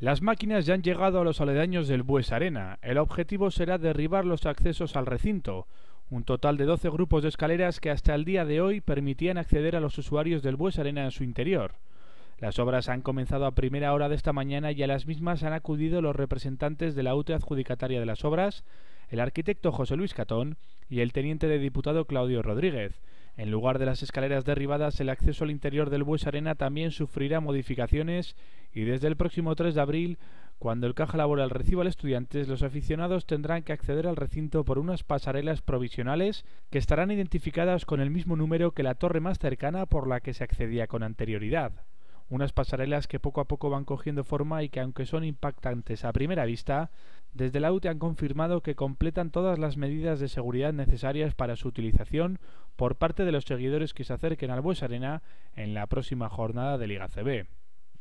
Las máquinas ya han llegado a los aledaños del Bues Arena. El objetivo será derribar los accesos al recinto, un total de 12 grupos de escaleras que hasta el día de hoy permitían acceder a los usuarios del Bues Arena en su interior. Las obras han comenzado a primera hora de esta mañana y a las mismas han acudido los representantes de la UTE adjudicataria de las obras, el arquitecto José Luis Catón y el teniente de diputado Claudio Rodríguez. En lugar de las escaleras derribadas, el acceso al interior del Bues Arena también sufrirá modificaciones y desde el próximo 3 de abril, cuando el Caja Laboral reciba al estudiantes, los aficionados tendrán que acceder al recinto por unas pasarelas provisionales que estarán identificadas con el mismo número que la torre más cercana por la que se accedía con anterioridad. Unas pasarelas que poco a poco van cogiendo forma y que aunque son impactantes a primera vista, desde la UTE han confirmado que completan todas las medidas de seguridad necesarias para su utilización por parte de los seguidores que se acerquen al Bues Arena en la próxima jornada de Liga CB.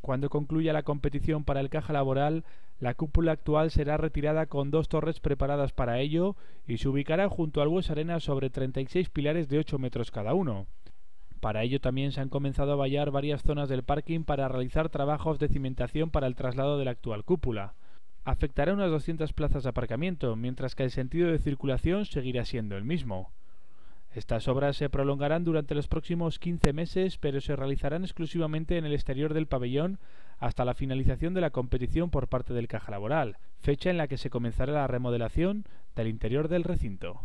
Cuando concluya la competición para el Caja Laboral, la cúpula actual será retirada con dos torres preparadas para ello y se ubicará junto al hueso Arena sobre 36 pilares de 8 metros cada uno. Para ello también se han comenzado a vallar varias zonas del parking para realizar trabajos de cimentación para el traslado de la actual cúpula. Afectará unas 200 plazas de aparcamiento, mientras que el sentido de circulación seguirá siendo el mismo. Estas obras se prolongarán durante los próximos 15 meses, pero se realizarán exclusivamente en el exterior del pabellón hasta la finalización de la competición por parte del Caja Laboral, fecha en la que se comenzará la remodelación del interior del recinto.